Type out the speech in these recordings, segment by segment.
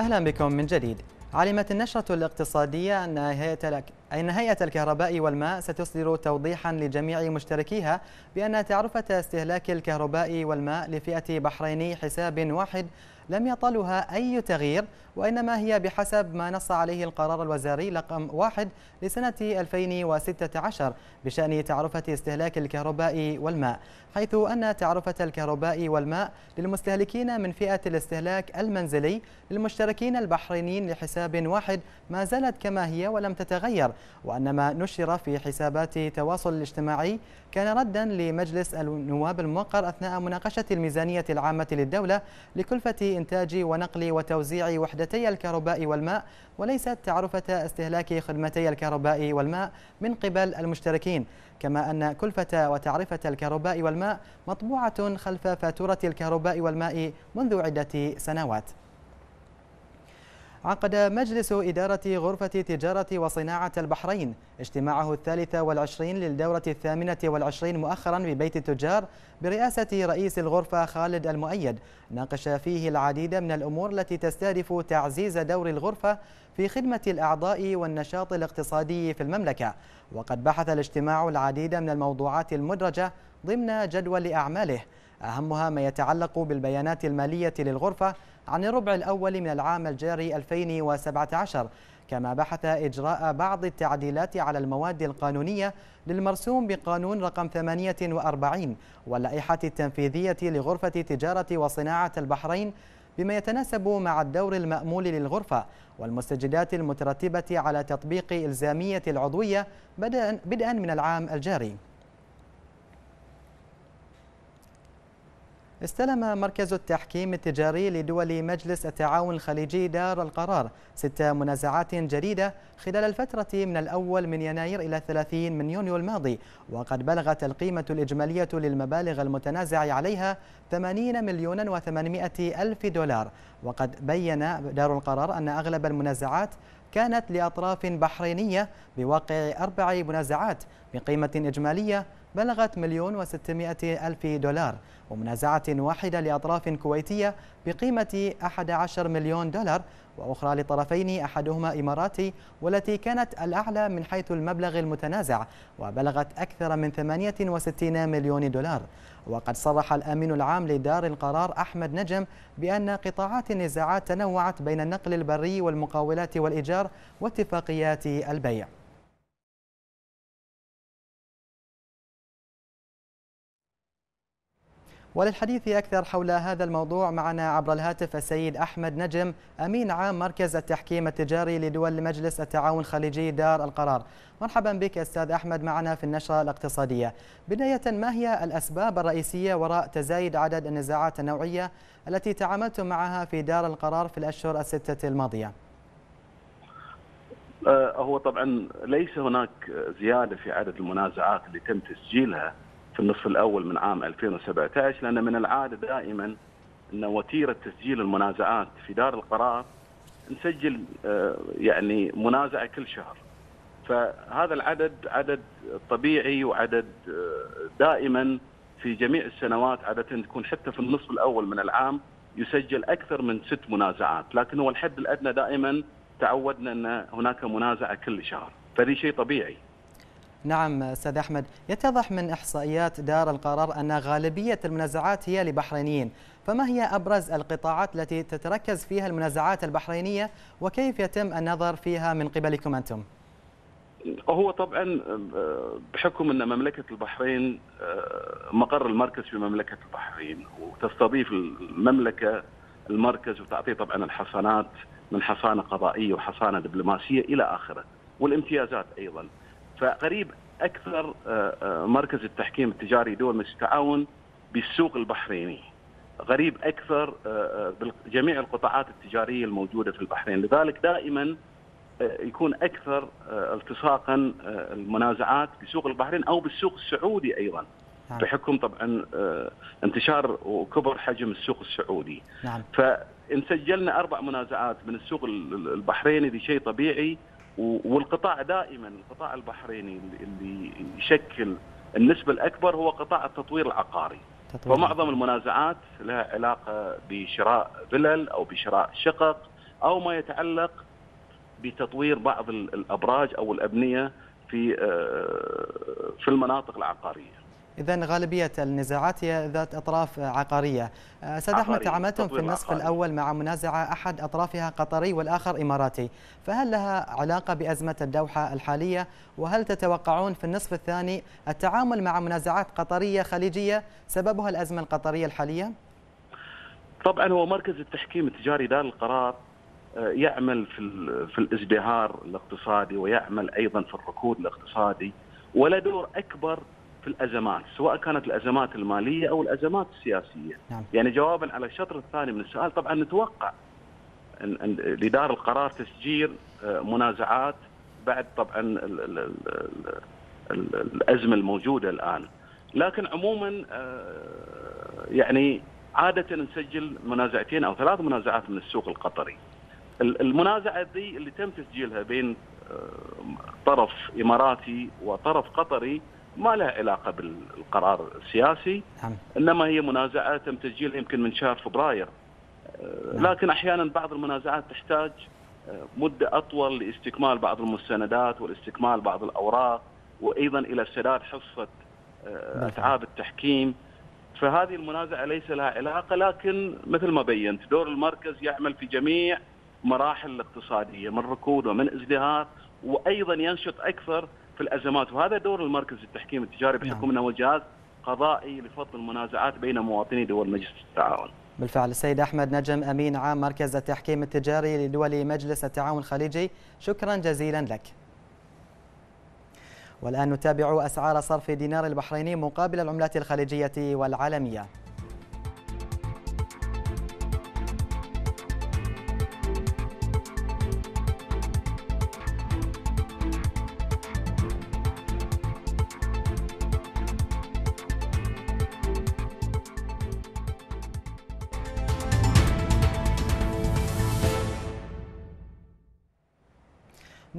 أهلا بكم من جديد علمت النشرة الاقتصادية أن هيئة أي أن هيئة الكهرباء والماء ستصدر توضيحا لجميع مشتركيها بأن تعرفة استهلاك الكهرباء والماء لفئة بحريني حساب واحد لم يطالها أي تغيير وإنما هي بحسب ما نص عليه القرار الوزاري رقم 1 لسنة 2016 بشأن تعرفة استهلاك الكهرباء والماء حيث أن تعرفة الكهرباء والماء للمستهلكين من فئة الاستهلاك المنزلي للمشتركين البحرينيين لحساب واحد ما زالت كما هي ولم تتغير وأن ما نشر في حسابات التواصل الاجتماعي كان ردا لمجلس النواب الموقر أثناء مناقشة الميزانية العامة للدولة لكلفة إنتاج ونقل وتوزيع وحدتي الكهرباء والماء وليست تعرفة استهلاك خدمتي الكهرباء والماء من قبل المشتركين كما أن كلفة وتعرفة الكهرباء والماء مطبوعة خلف فاتورة الكهرباء والماء منذ عدة سنوات عقد مجلس إدارة غرفة تجارة وصناعة البحرين اجتماعه الثالث والعشرين للدورة الثامنة والعشرين مؤخرا ببيت التجار برئاسة رئيس الغرفة خالد المؤيد ناقش فيه العديد من الأمور التي تستهدف تعزيز دور الغرفة في خدمة الأعضاء والنشاط الاقتصادي في المملكة وقد بحث الاجتماع العديد من الموضوعات المدرجة ضمن جدول أعماله أهمها ما يتعلق بالبيانات المالية للغرفة عن الربع الأول من العام الجاري 2017 كما بحث إجراء بعض التعديلات على المواد القانونية للمرسوم بقانون رقم 48 واللائحة التنفيذية لغرفة تجارة وصناعة البحرين بما يتناسب مع الدور المأمول للغرفة والمستجدات المترتبة على تطبيق إلزامية العضوية بدءا من العام الجاري استلم مركز التحكيم التجاري لدول مجلس التعاون الخليجي دار القرار ست منازعات جديدة خلال الفترة من الأول من يناير إلى 30 من يونيو الماضي وقد بلغت القيمة الإجمالية للمبالغ المتنازع عليها 80 مليون و800 ألف دولار وقد بين دار القرار أن أغلب المنازعات كانت لأطراف بحرينية بواقع أربع منازعات بقيمة إجمالية بلغت مليون وستمائة ألف دولار ومنازعة واحدة لأطراف كويتية بقيمة 11 مليون دولار وأخرى لطرفين أحدهما إماراتي والتي كانت الأعلى من حيث المبلغ المتنازع وبلغت أكثر من 68 مليون دولار وقد صرح الأمين العام لدار القرار أحمد نجم بأن قطاعات النزاعات تنوعت بين النقل البري والمقاولات والإيجار واتفاقيات البيع وللحديث أكثر حول هذا الموضوع معنا عبر الهاتف السيد أحمد نجم أمين عام مركز التحكيم التجاري لدول مجلس التعاون الخليجي دار القرار مرحبا بك أستاذ أحمد معنا في النشرة الاقتصادية بداية ما هي الأسباب الرئيسية وراء تزايد عدد النزاعات النوعية التي تعاملتم معها في دار القرار في الأشهر الستة الماضية آه، هو طبعا ليس هناك زيادة في عدد المنازعات اللي تم تسجيلها في النصف الاول من عام 2017 لان من العاده دائما ان وتيره تسجيل المنازعات في دار القرار نسجل آه، يعني منازعه كل شهر. فهذا العدد عدد طبيعي وعدد آه، دائما في جميع السنوات عاده تكون حتى في النصف الاول من العام يسجل اكثر من ست منازعات، لكن هو الحد الادنى دائما تعودنا ان هناك منازعه كل شهر، فهذا شيء طبيعي. نعم أستاذ أحمد يتضح من إحصائيات دار القرار أن غالبية المنازعات هي لبحرينيين فما هي أبرز القطاعات التي تتركز فيها المنازعات البحرينية وكيف يتم النظر فيها من قبلكم أنتم؟ هو طبعا آه، بحكم ان مملكه البحرين آه، مقر المركز في مملكه البحرين وتستضيف المملكه المركز وتعطيه طبعا الحصانات من حصانه قضائيه وحصانه دبلوماسيه الى اخره والامتيازات ايضا. فقريب اكثر آه، آه، مركز التحكيم التجاري دول مجلس التعاون بالسوق البحريني غريب اكثر آه، بجميع القطاعات التجاريه الموجوده في البحرين، لذلك دائما يكون اكثر التصاقا المنازعات بسوق البحرين او بالسوق السعودي ايضا. نعم. بحكم طبعا انتشار وكبر حجم السوق السعودي. نعم. فان سجلنا اربع منازعات من السوق البحريني دي شيء طبيعي والقطاع دائما القطاع البحريني اللي يشكل النسبه الاكبر هو قطاع التطوير العقاري تطوير. فمعظم المنازعات لها علاقه بشراء فلل او بشراء شقق او ما يتعلق بتطوير بعض الابراج او الابنيه في آه، في المناطق العقاريه إذا غالبية النزاعات هي ذات أطراف عقارية أه، أستاذ أحمد تعاملتم في النصف عقاري. الأول مع منازعة أحد أطرافها قطري والآخر إماراتي فهل لها علاقة بأزمة الدوحة الحالية وهل تتوقعون في النصف الثاني التعامل مع منازعات قطرية خليجية سببها الأزمة القطرية الحالية؟ طبعا هو مركز التحكيم التجاري دار القرار أه، يعمل في في الازدهار الاقتصادي ويعمل ايضا في الركود الاقتصادي ولا دور اكبر في الازمات سواء كانت الازمات الماليه او الازمات السياسيه نعم. يعني جوابا على الشطر الثاني من السؤال طبعا نتوقع أن لدار القرار تسجيل آه، منازعات بعد طبعا الازمه الموجوده الان لكن عموما آه، يعني عاده نسجل منازعتين او ثلاث منازعات من السوق القطري المنازعه ذي اللي تم تسجيلها بين آه، طرف اماراتي وطرف قطري ما لها علاقه بالقرار السياسي نعم. انما هي منازعه تم تسجيلها يمكن من شهر فبراير آه، نعم. لكن احيانا بعض المنازعات تحتاج آه، مده اطول لاستكمال بعض المستندات والاستكمال بعض الاوراق وايضا الى سداد حصه اتعاب آه، التحكيم فهذه المنازعه ليس لها علاقه لكن مثل ما بينت دور المركز يعمل في جميع مراحل الاقتصاديه من ركود ومن ازدهار وايضا ينشط اكثر في الازمات وهذا دور المركز التحكيم التجاري نعم. بحكم انه جهاز قضائي لفض المنازعات بين مواطني دول مجلس التعاون. بالفعل السيد احمد نجم امين عام مركز التحكيم التجاري لدول مجلس التعاون الخليجي شكرا جزيلا لك. والان نتابع اسعار صرف دينار البحريني مقابل العملات الخليجيه والعالميه.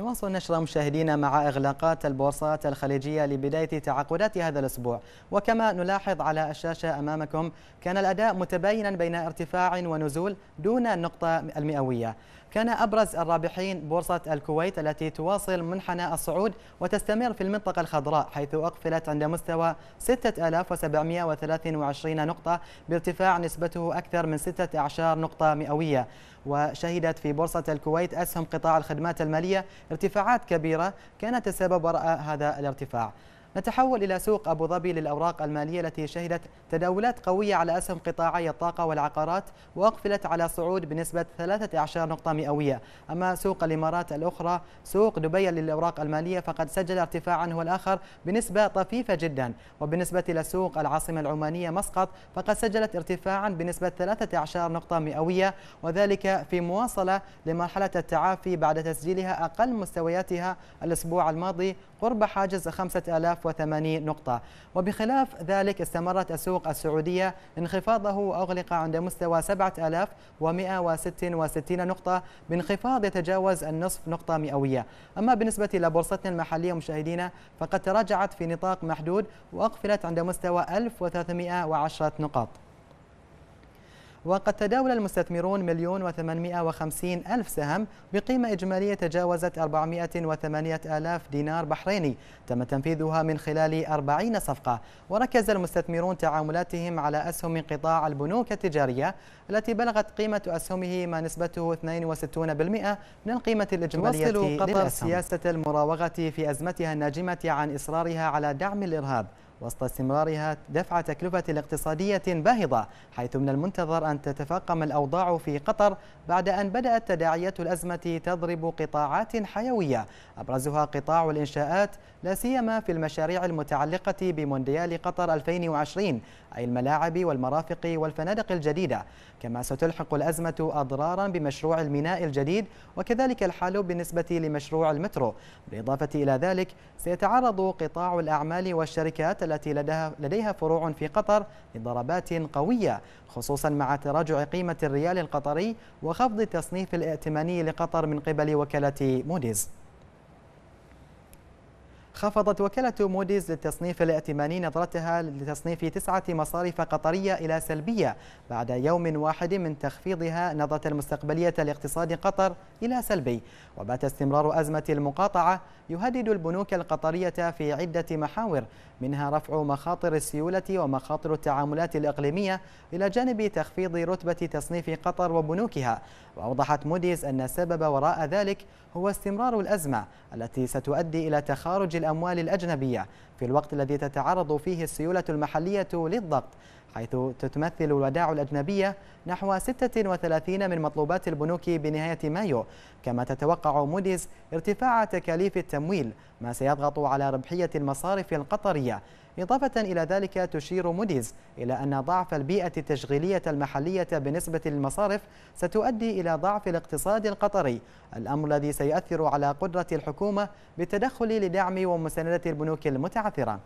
نواصل نشر مشاهدينا مع إغلاقات البورصات الخليجية لبداية تعاقدات هذا الأسبوع وكما نلاحظ على الشاشة أمامكم كان الأداء متباينا بين ارتفاع ونزول دون النقطة المئوية كان أبرز الرابحين بورصة الكويت التي تواصل منحنى الصعود وتستمر في المنطقة الخضراء حيث أقفلت عند مستوى 6723 نقطة بارتفاع نسبته أكثر من 16 نقطة مئوية وشهدت في بورصة الكويت أسهم قطاع الخدمات المالية ارتفاعات كبيرة كانت السبب وراء هذا الارتفاع نتحول إلى سوق أبو ظبي للأوراق المالية التي شهدت تداولات قوية على أسهم قطاعي الطاقة والعقارات وأقفلت على صعود بنسبة 13 نقطة مئوية أما سوق الإمارات الأخرى سوق دبي للأوراق المالية فقد سجل ارتفاعا هو الآخر بنسبة طفيفة جدا وبالنسبة إلى سوق العاصمة العمانية مسقط فقد سجلت ارتفاعا بنسبة 13 نقطة مئوية وذلك في مواصلة لمرحلة التعافي بعد تسجيلها أقل مستوياتها الأسبوع الماضي قرب حاجز 5000 1080 نقطة وبخلاف ذلك استمرت السوق السعودية انخفاضه وأغلق عند مستوى 7166 نقطة بانخفاض يتجاوز النصف نقطة مئوية أما بالنسبة لبورصتنا المحلية مشاهدينا فقد تراجعت في نطاق محدود وأقفلت عند مستوى 1310 نقاط وقد تداول المستثمرون مليون وثمانمائة وخمسين ألف سهم بقيمة إجمالية تجاوزت وثمانية ألاف دينار بحريني تم تنفيذها من خلال 40 صفقة وركز المستثمرون تعاملاتهم على أسهم من قطاع البنوك التجارية التي بلغت قيمة أسهمه ما نسبته 62% من القيمة الإجمالية توصل قطر للأسهم. سياسة المراوغة في أزمتها الناجمة عن إصرارها على دعم الإرهاب وسط استمرارها دفع تكلفة اقتصادية باهظة حيث من المنتظر أن تتفاقم الأوضاع في قطر بعد أن بدأت تداعيات الأزمة تضرب قطاعات حيوية أبرزها قطاع الإنشاءات لا سيما في المشاريع المتعلقة بمونديال قطر 2020 أي الملاعب والمرافق والفنادق الجديدة كما ستلحق الأزمة أضرارا بمشروع الميناء الجديد وكذلك الحال بالنسبة لمشروع المترو بالإضافة إلى ذلك سيتعرض قطاع الأعمال والشركات التي لديها, لديها فروع في قطر لضربات قوية خصوصا مع تراجع قيمة الريال القطري وخفض التصنيف الائتماني لقطر من قبل وكالة موديز خفضت وكالة موديز للتصنيف الائتماني نظرتها لتصنيف تسعة مصارف قطرية إلى سلبية بعد يوم واحد من تخفيضها نظرة المستقبلية لاقتصاد قطر إلى سلبي وبات استمرار أزمة المقاطعة يهدد البنوك القطرية في عدة محاور منها رفع مخاطر السيولة ومخاطر التعاملات الإقليمية إلى جانب تخفيض رتبة تصنيف قطر وبنوكها وأوضحت موديز أن السبب وراء ذلك هو استمرار الأزمة التي ستؤدي إلى تخارج الأموال الأجنبية في الوقت الذي تتعرض فيه السيولة المحلية للضغط حيث تتمثل الودائع الأجنبية نحو 36 من مطلوبات البنوك بنهاية مايو كما تتوقع موديز ارتفاع تكاليف التمويل ما سيضغط على ربحية المصارف القطرية إضافة إلى ذلك تشير موديز إلى أن ضعف البيئة التشغيلية المحلية بالنسبة للمصارف ستؤدي إلى ضعف الاقتصاد القطري الأمر الذي سيؤثر على قدرة الحكومة بالتدخل لدعم ومساندة البنوك المتعثرة